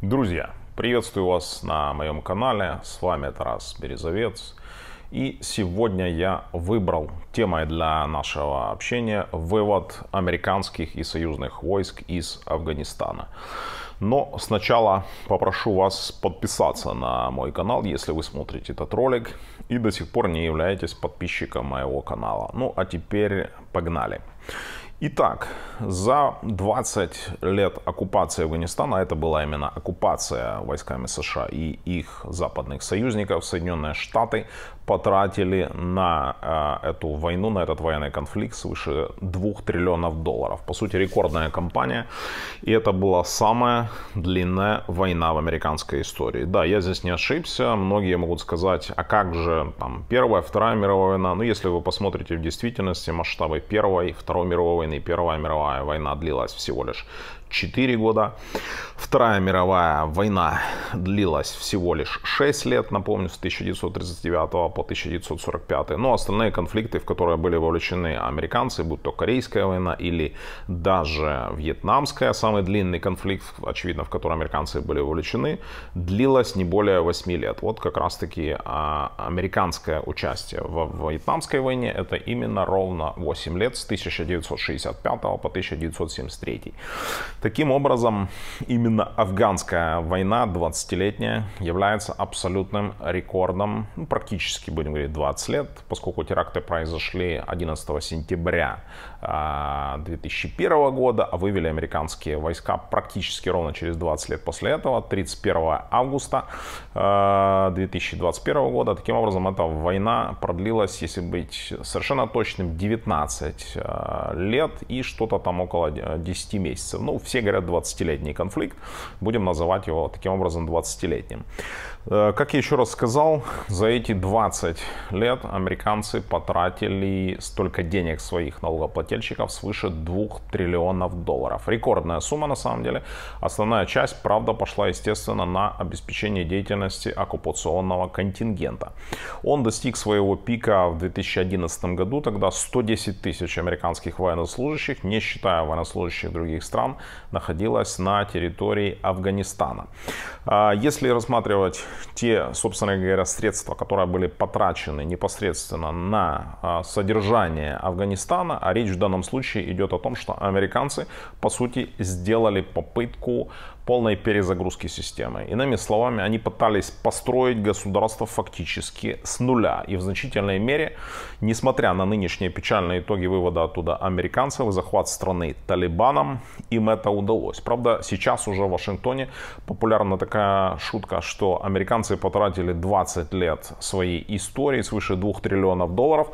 Друзья, приветствую вас на моем канале. С вами Тарас Березовец. И сегодня я выбрал темой для нашего общения вывод американских и союзных войск из Афганистана. Но сначала попрошу вас подписаться на мой канал, если вы смотрите этот ролик и до сих пор не являетесь подписчиком моего канала. Ну а теперь погнали. Погнали. Итак, за 20 лет оккупации Афганистана, а это была именно оккупация войсками США и их западных союзников, Соединенные Штаты потратили на э, эту войну, на этот военный конфликт свыше 2 триллионов долларов. По сути, рекордная кампания. И это была самая длинная война в американской истории. Да, я здесь не ошибся. Многие могут сказать, а как же там Первая, Вторая мировая война? Ну, если вы посмотрите в действительности масштабы Первой, Второй мировой войны, Первая мировая война длилась всего лишь 4 года. Вторая мировая война длилась всего лишь 6 лет, напомню, с 1939 по 1945. Но ну, остальные конфликты, в которые были вовлечены американцы, будь то Корейская война или даже Вьетнамская, самый длинный конфликт, очевидно, в который американцы были вовлечены, длилась не более 8 лет. Вот как раз-таки а, американское участие в Вьетнамской войне это именно ровно 8 лет с 1965 по 1973. Таким образом, именно афганская война 20-летняя является абсолютным рекордом, ну, практически, будем говорить, 20 лет, поскольку теракты произошли 11 сентября 2001 а, года, а вывели американские войска практически ровно через 20 лет после этого, 31 августа 2021 а, года. Таким образом, эта война продлилась, если быть совершенно точным, 19 а, лет и что-то там около 10 месяцев. Ну, все говорят 20-летний конфликт, будем называть его таким образом 20-летним. Э, как я еще раз сказал, за эти 20 лет американцы потратили столько денег своих налогоплательщиков, налогоплательщиков свыше 2 триллионов долларов. Рекордная сумма на самом деле. Основная часть, правда, пошла, естественно, на обеспечение деятельности оккупационного контингента. Он достиг своего пика в 2011 году, тогда 110 тысяч американских военнослужащих, не считая военнослужащих других стран, находилось на территории Афганистана. А, если рассматривать те, собственно говоря, средства, которые были потрачены непосредственно на а, содержание Афганистана, а речь в данном случае идет о том, что американцы, по сути, сделали попытку полной перезагрузки системы. Иными словами, они пытались построить государство фактически с нуля. И в значительной мере, несмотря на нынешние печальные итоги вывода оттуда американцев захват страны талибаном, им это удалось. Правда, сейчас уже в Вашингтоне популярна такая шутка, что американцы потратили 20 лет своей истории, свыше 2 триллионов долларов,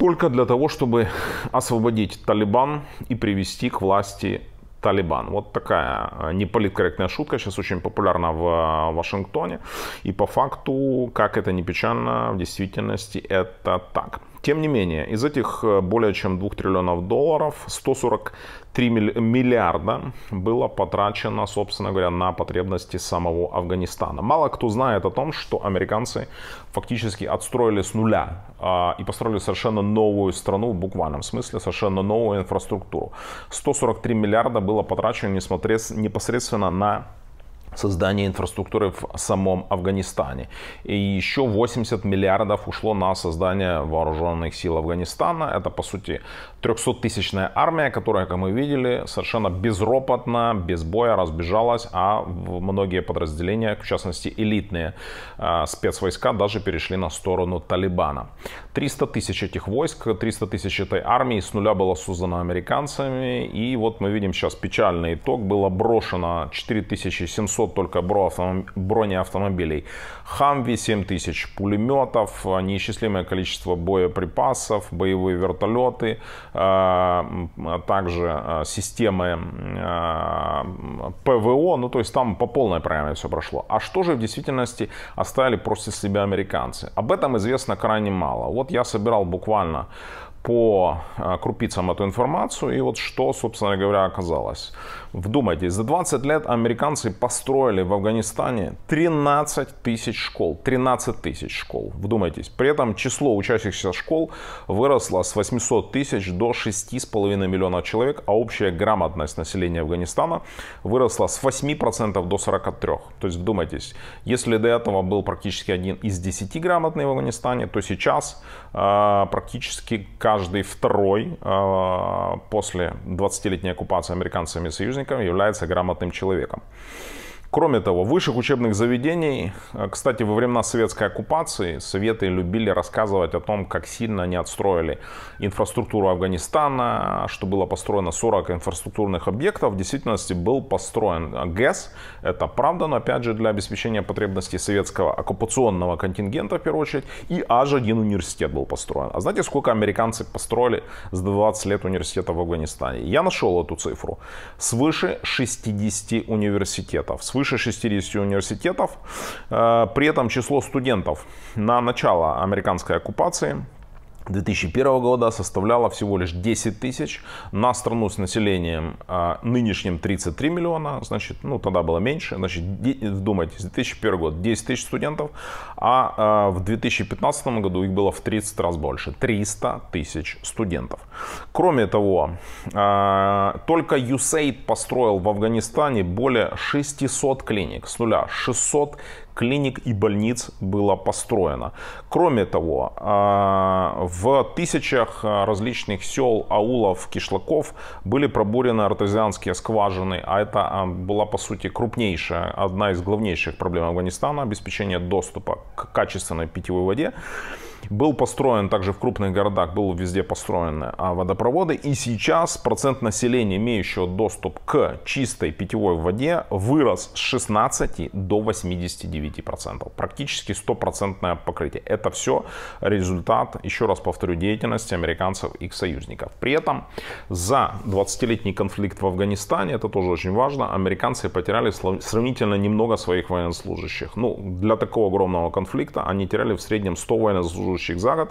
только для того, чтобы освободить Талибан и привести к власти Талибан. Вот такая э, неполиткорректная шутка сейчас очень популярна в э, Вашингтоне. И по факту, как это не печально, в действительности это так. Тем не менее, из этих э, более чем 2 триллионов долларов 143 миллиарда было потрачено, собственно говоря, на потребности самого Афганистана. Мало кто знает о том, что американцы фактически отстроили с нуля а, и построили совершенно новую страну, в буквальном смысле, совершенно новую инфраструктуру. 143 миллиарда было потрачено несмотря непосредственно на создание инфраструктуры в самом Афганистане. И еще 80 миллиардов ушло на создание вооруженных сил Афганистана. Это, по сути, 300-тысячная армия, которая, как мы видели, совершенно безропотно, без боя разбежалась, а многие подразделения, в частности элитные э, спецвойска, даже перешли на сторону Талибана. 300 тысяч этих войск, 300 тысяч этой армии с нуля было создано американцами. И вот мы видим сейчас печальный итог. Было брошено 4700 700 только бронеавтомобилей. Хамви 7000 пулеметов, неисчислимое количество боеприпасов, боевые вертолеты, а, а также а, системы ПВО, ну то есть там по полной программе все прошло. А что же в действительности оставили просто себя американцы? Об этом известно крайне мало. Вот я собирал буквально по крупицам эту информацию, и вот что, собственно говоря, оказалось. Вдумайтесь, за 20 лет американцы построили в Афганистане 13 тысяч школ. 13 тысяч школ. Вдумайтесь. При этом число учащихся школ выросло с 800 тысяч до 6,5 миллиона человек, а общая грамотность населения Афганистана выросла с 8% до 43%. То есть вдумайтесь, если до этого был практически один из 10 грамотный в Афганистане, то сейчас э, практически каждый второй э, после 20-летней оккупации американцами и союзниками союзником является грамотным человеком. Кроме того, в высших учебных заведений, э, кстати, во времена советской оккупации советы любили рассказывать о том, как сильно они отстроили инфраструктуру Афганистана, что было построено 40 инфраструктурных объектов. В действительности был построен ГЭС. Это правда, но опять же для обеспечения потребностей советского оккупационного контингента в первую очередь. И аж один университет был построен. А знаете, сколько американцы построили за 20 лет университета в Афганистане? Я нашел эту цифру. Свыше 60 университетов. Свыше свыше 60 университетов. Э, при этом число студентов на начало американской оккупации 2001 года составляла всего лишь 10 тысяч на страну с населением а, нынешним 33 миллиона, значит, ну тогда было меньше, значит, вдумайтесь, 2001 год 10 тысяч студентов, а, а в 2015 году их было в 30 раз больше, 300 тысяч студентов. Кроме того, а, только USAID построил в Афганистане более 600 клиник, с нуля 600 клиник и больниц было построено. Кроме того, а, в тысячах а, различных сел, аулов, кишлаков были пробурены артезианские скважины, а это а, была, по сути, крупнейшая, одна из главнейших проблем Афганистана – обеспечение доступа к качественной питьевой воде. Был построен также в крупных городах, был везде построены а, водопроводы. И сейчас процент населения, имеющего доступ к чистой питьевой воде, вырос с 16 до 89 процентов. Практически стопроцентное покрытие. Это все результат, еще раз повторю, деятельности американцев и их союзников. При этом за 20-летний конфликт в Афганистане, это тоже очень важно, американцы потеряли сравнительно немного своих военнослужащих. Ну, для такого огромного конфликта они теряли в среднем 100 военнослужащих служащих за год.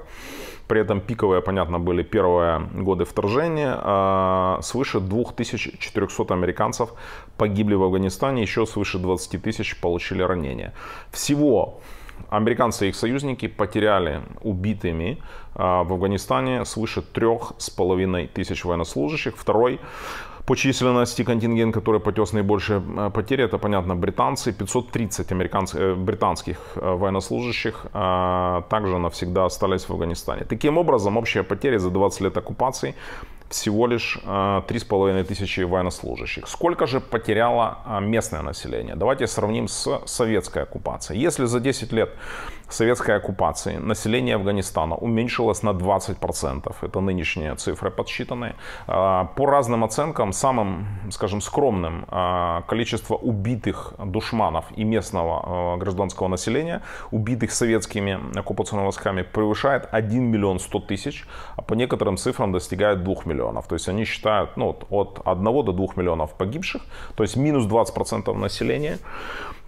При этом пиковые, понятно, были первые годы вторжения. А, свыше 2400 американцев погибли в Афганистане, еще свыше 20 тысяч получили ранения. Всего американцы и их союзники потеряли убитыми а, в Афганистане свыше трех с половиной тысяч военнослужащих. Второй по численности контингент, который потес наибольшие а, потери, это, понятно, британцы, 530 американских, э, британских э, военнослужащих а, также навсегда остались в Афганистане. Таким образом, общие потери за 20 лет оккупации всего лишь 3,5 а, тысячи военнослужащих. Сколько же потеряло местное население? Давайте сравним с советской оккупацией. Если за 10 лет советской оккупации население Афганистана уменьшилось на 20%. Это нынешние цифры подсчитаны. А, по разным оценкам, самым, скажем, скромным а, количество убитых душманов и местного а, гражданского населения, убитых советскими оккупационными войсками, превышает 1 миллион 100 тысяч, а по некоторым цифрам достигает 2 миллионов. То есть они считают ну, от 1 до 2 миллионов погибших, то есть минус 20% населения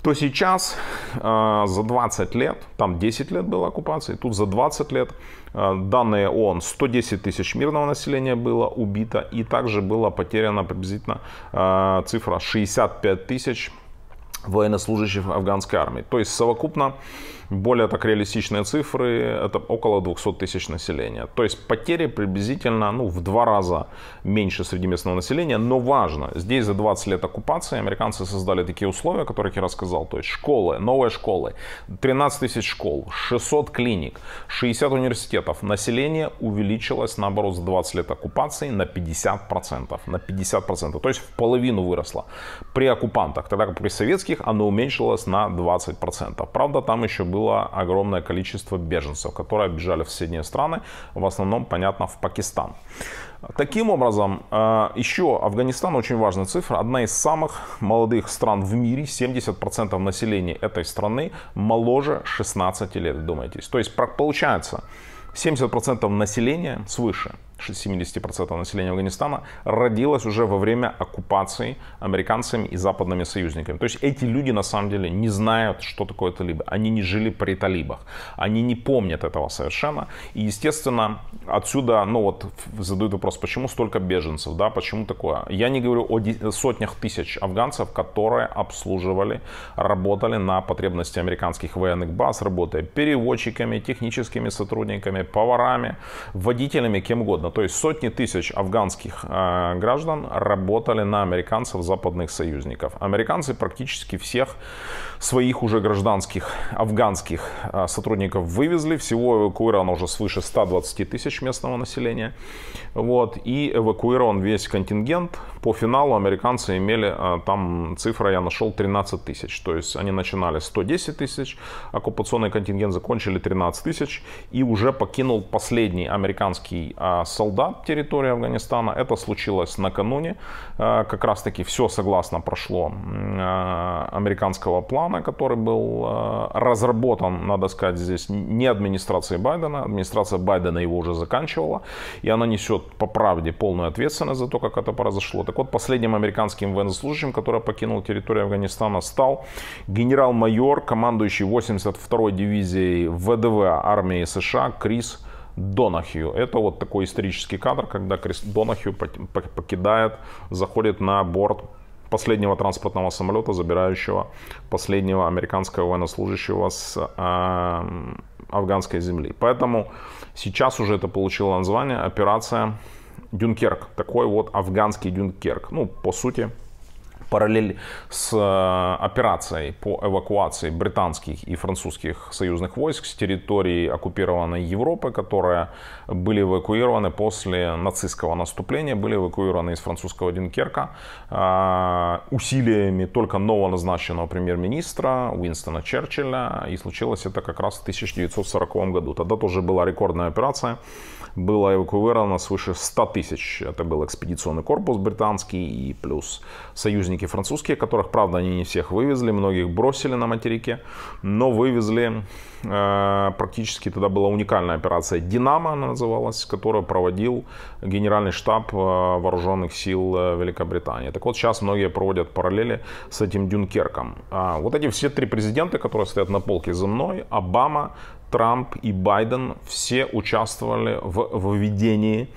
то сейчас э, за 20 лет, там 10 лет было оккупации, тут за 20 лет э, данные ООН 110 тысяч мирного населения было убито и также было потеряно приблизительно э, цифра 65 тысяч военнослужащих афганской армии. То есть совокупно более так реалистичные цифры, это около 200 тысяч населения. То есть потери приблизительно ну, в два раза меньше среди местного населения. Но важно, здесь за 20 лет оккупации американцы создали такие условия, о которых я рассказал. То есть школы, новые школы, 13 тысяч школ, 600 клиник, 60 университетов. Население увеличилось, наоборот, за 20 лет оккупации на 50%. На 50%. То есть в половину выросло при оккупантах. Тогда как при советских близких, оно уменьшилось на 20%. Правда, там еще было огромное количество беженцев, которые бежали в соседние страны, в основном, понятно, в Пакистан. Таким образом, э, еще Афганистан очень важная цифра, одна из самых молодых стран в мире, 70% населения этой страны моложе 16 лет, думаете. То есть получается 70% населения свыше 70% населения Афганистана родилось уже во время оккупации американцами и западными союзниками. То есть эти люди на самом деле не знают, что такое талибы. Они не жили при талибах. Они не помнят этого совершенно. И, естественно, отсюда, ну вот, задают вопрос, почему столько беженцев, да, почему такое? Я не говорю о сотнях тысяч афганцев, которые обслуживали, работали на потребности американских военных баз, работая переводчиками, техническими сотрудниками, поварами, водителями, кем угодно. То есть сотни тысяч афганских э, граждан работали на американцев, западных союзников. Американцы практически всех своих уже гражданских афганских э, сотрудников вывезли. Всего эвакуировано уже свыше 120 тысяч местного населения. Вот. И эвакуирован весь контингент. По финалу американцы имели э, там цифра, я нашел, 13 тысяч. То есть они начинали 110 тысяч, оккупационный контингент закончили 13 тысяч. И уже покинул последний американский а, солдат территории Афганистана. Это случилось накануне. Э, как раз таки все согласно прошло э, американского плана, который был э, разработан, надо сказать, здесь не администрацией Байдена. Администрация Байдена его уже заканчивала. И она несет по правде полную ответственность за то, как это произошло. Так вот, последним американским военнослужащим, который покинул территорию Афганистана, стал генерал-майор, командующий 82-й дивизией ВДВ армии США Крис Крис Донахью. Это вот такой исторический кадр, когда Крис Донахью покидает, заходит на борт последнего транспортного самолета, забирающего последнего американского военнослужащего с а, афганской земли. Поэтому сейчас уже это получило название операция Дюнкерк. Такой вот афганский Дюнкерк. Ну, по сути, параллель с э, операцией по эвакуации британских и французских союзных войск с территории оккупированной Европы, которые были эвакуированы после нацистского наступления, были эвакуированы из французского Динкерка э, усилиями только новоназначенного премьер-министра Уинстона Черчилля. И случилось это как раз в 1940 году. Тогда тоже была рекордная операция. Было эвакуировано свыше 100 тысяч. Это был экспедиционный корпус британский и плюс союзники художники французские, которых, правда, они не всех вывезли, многих бросили на материке, но вывезли э, практически тогда была уникальная операция «Динамо» она называлась, которую проводил генеральный штаб э, вооруженных сил э, Великобритании. Так вот, сейчас многие проводят параллели с этим Дюнкерком. А, вот эти все три президента, которые стоят на полке за мной, Обама, Трамп и Байден, все участвовали в выведении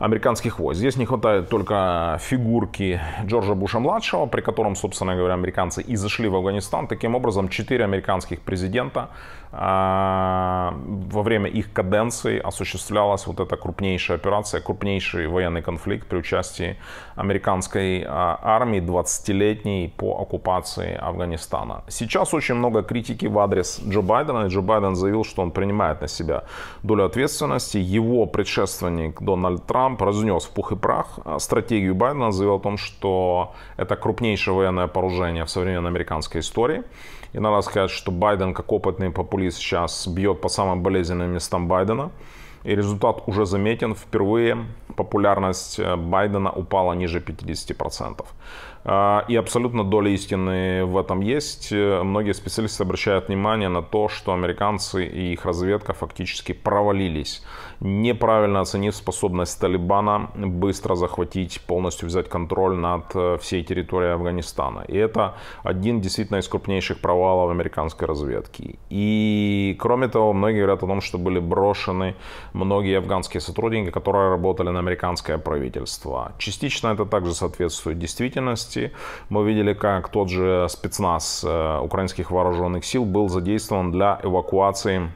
американских войск. Здесь не хватает только фигурки Джорджа Буша-младшего, при котором, собственно говоря, американцы и зашли в Афганистан. Таким образом, четыре американских президента а, во время их каденции осуществлялась вот эта крупнейшая операция, крупнейший военный конфликт при участии американской а, армии 20-летней по оккупации Афганистана. Сейчас очень много критики в адрес Джо Байдена. И Джо Байден заявил, что он принимает на себя долю ответственности. Его предшественник Дональд Трамп разнес в пух и прах а, стратегию Байдена, заявил о том, что это крупнейшее военное поражение в современной американской истории. И надо сказать, что Байден, как опытный популист, сейчас бьет по самым болезненным местам Байдена. И результат уже заметен. Впервые популярность э, Байдена упала ниже 50%. А, и абсолютно доля истины в этом есть. Э, многие специалисты обращают внимание на то, что американцы и их разведка фактически провалились, неправильно оценив способность Талибана быстро захватить, полностью взять контроль над э, всей территорией Афганистана. И это один действительно из крупнейших провалов американской разведки. И кроме того, многие говорят о том, что были брошены многие афганские сотрудники, которые работали на американское правительство. Частично это также соответствует действительности. Мы видели, как тот же спецназ э, украинских вооруженных сил был задействован для эвакуации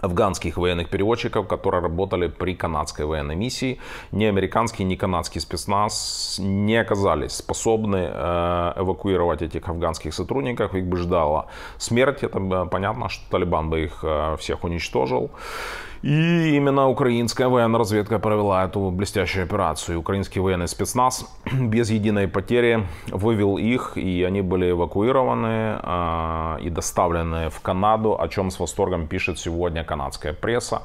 афганских военных переводчиков, которые работали при канадской военной миссии. Ни американский, ни канадский спецназ не оказались способны э, эвакуировать этих афганских сотрудников. Их бы ждала смерть. Это э, понятно, что Талибан бы их всех уничтожил. И именно украинская военная разведка провела эту блестящую операцию. Украинский военный спецназ без единой потери вывел их, и они были эвакуированы э, и доставлены в Канаду, о чем с восторгом пишет сегодня канадская пресса.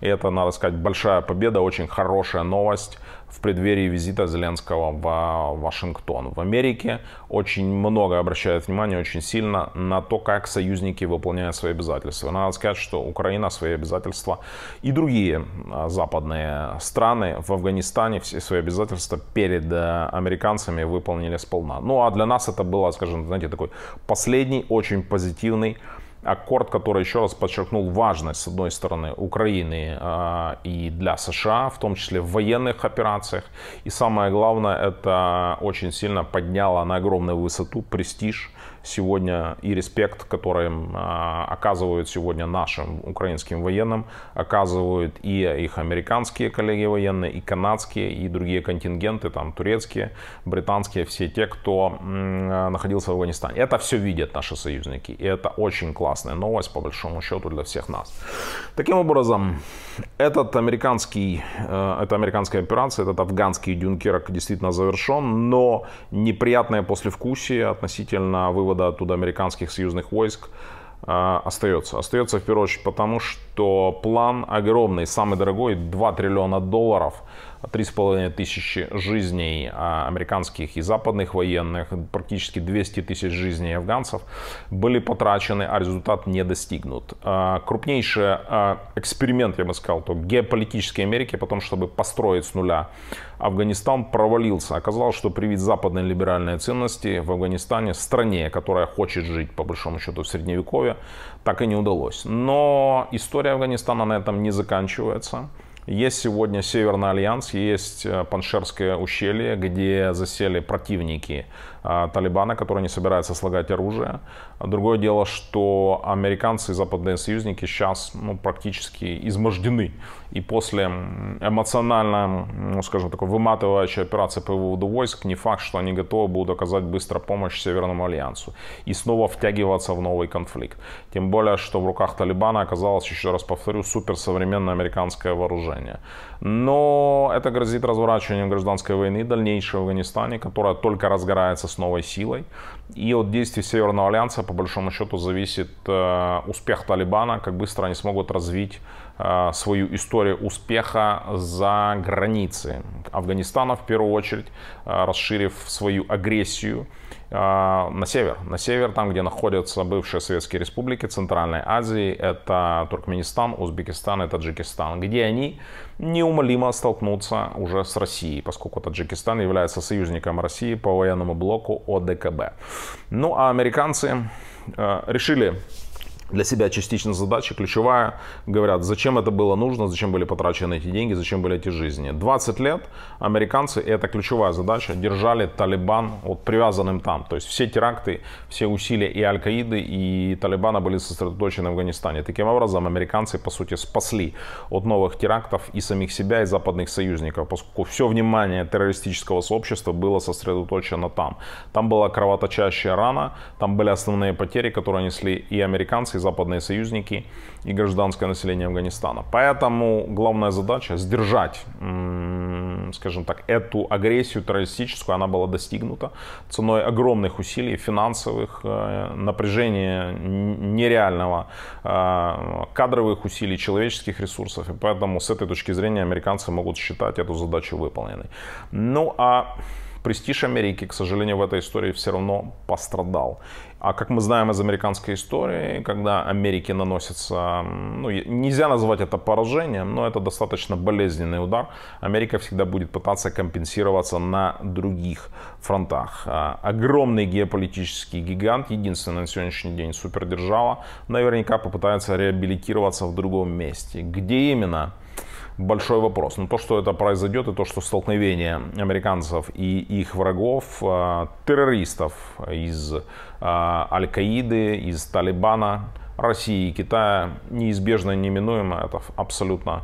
И это, надо сказать, большая победа, очень хорошая новость в преддверии визита Зеленского в а, Вашингтон. В Америке очень много обращают внимание, очень сильно на то, как союзники выполняют свои обязательства. Надо сказать, что Украина свои обязательства и другие а, западные страны в Афганистане все свои обязательства перед э, американцами выполнили сполна. Ну а для нас это было, скажем, знаете, такой последний очень позитивный аккорд, который еще раз подчеркнул важность, с одной стороны, Украины э, и для США, в том числе в военных операциях. И самое главное, это очень сильно подняло на огромную высоту престиж сегодня и респект, который а, оказывают сегодня нашим украинским военным, оказывают и их американские коллеги военные, и канадские, и другие контингенты, там турецкие, британские, все те, кто а, находился в Афганистане. Это все видят наши союзники, и это очень классная новость, по большому счету, для всех нас. Таким образом, этот американский, э, эта американская операция, этот афганский дюнкерок действительно завершен, но неприятное послевкусие относительно вывода вывода оттуда американских союзных войск а, остается. Остается в первую очередь потому, что план огромный, самый дорогой, 2 триллиона долларов – 3,5 тысячи жизней а, американских и западных военных, практически 200 тысяч жизней афганцев были потрачены, а результат не достигнут. А, крупнейший а, эксперимент, я бы сказал, то геополитической Америки, потом, чтобы построить с нуля Афганистан, провалился. Оказалось, что привить западные либеральные ценности в Афганистане, стране, которая хочет жить, по большому счету, в Средневековье, так и не удалось. Но история Афганистана на этом не заканчивается. Есть сегодня Северный Альянс, есть э, Паншерское ущелье, где засели противники а, Талибана, который не собирается слагать оружие. Другое дело, что американцы и западные союзники сейчас ну, практически измождены. И после эмоционально, ну, скажем, такой выматывающей операции по выводу войск, не факт, что они готовы будут оказать быстро помощь Северному Альянсу и снова втягиваться в новый конфликт. Тем более, что в руках Талибана оказалось, еще раз повторю, суперсовременное американское вооружение. Но это грозит разворачиванием гражданской войны дальнейшей в Афганистане, которая только разгорается с новой силой. И от действий Северного Альянса, по большому счету, зависит э, успех Талибана, как быстро они смогут развить э, свою историю успеха за границы Афганистана, в первую очередь, э, расширив свою агрессию а, на север, на север, там, где находятся бывшие советские республики Центральной Азии, это Туркменистан, Узбекистан и Таджикистан, где они неумолимо столкнутся уже с Россией, поскольку Таджикистан является союзником России по военному блоку ОДКБ. Ну а американцы э, решили для себя частично задача ключевая. Говорят, зачем это было нужно, зачем были потрачены эти деньги, зачем были эти жизни. 20 лет американцы, и это ключевая задача, держали Талибан вот привязанным там. То есть все теракты, все усилия и Аль-Каиды, и Талибана были сосредоточены в Афганистане. Таким образом, американцы, по сути, спасли от новых терактов и самих себя, и западных союзников, поскольку все внимание террористического сообщества было сосредоточено там. Там была кровоточащая рана, там были основные потери, которые несли и американцы, нас и западные союзники, и гражданское население Афганистана. Поэтому главная задача сдержать, скажем так, эту агрессию террористическую, она была достигнута ценой огромных усилий финансовых, э, напряжения нереального, э, кадровых усилий, человеческих ресурсов. И поэтому с этой точки зрения американцы могут считать эту задачу выполненной. Ну а престиж Америки, к сожалению, в этой истории все равно пострадал. А как мы знаем из американской истории, когда Америке наносится, ну, нельзя назвать это поражением, но это достаточно болезненный удар. Америка всегда будет пытаться компенсироваться на других фронтах. А, огромный геополитический гигант, единственный на сегодняшний день супердержава, наверняка попытается реабилитироваться в другом месте. Где именно? большой вопрос. Но ну, то, что это произойдет, и то, что столкновение американцев и их врагов, а, террористов из а, Аль-Каиды, из Талибана, России и Китая неизбежно и неминуемо, это абсолютно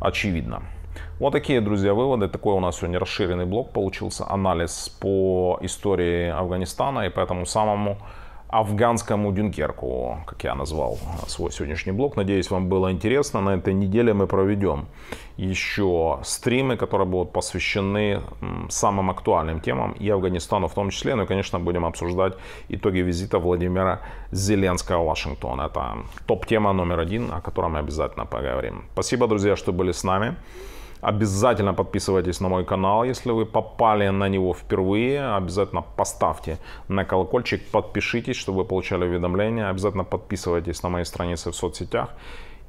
очевидно. Вот такие, друзья, выводы. Такой у нас сегодня расширенный блок получился, анализ по истории Афганистана и по этому самому афганскому Дюнкерку, как я назвал свой сегодняшний блог. Надеюсь, вам было интересно. На этой неделе мы проведем еще стримы, которые будут посвящены самым актуальным темам и Афганистану в том числе. Ну и, конечно, будем обсуждать итоги визита Владимира Зеленского в Вашингтон. Это топ-тема номер один, о которой мы обязательно поговорим. Спасибо, друзья, что были с нами. Обязательно подписывайтесь на мой канал, если вы попали на него впервые. Обязательно поставьте на колокольчик, подпишитесь, чтобы вы получали уведомления. Обязательно подписывайтесь на мои страницы в соцсетях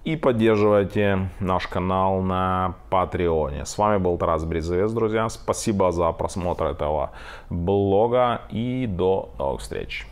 и поддерживайте наш канал на Патреоне. С вами был Тарас Бризовец, друзья. Спасибо за просмотр этого блога и до новых встреч.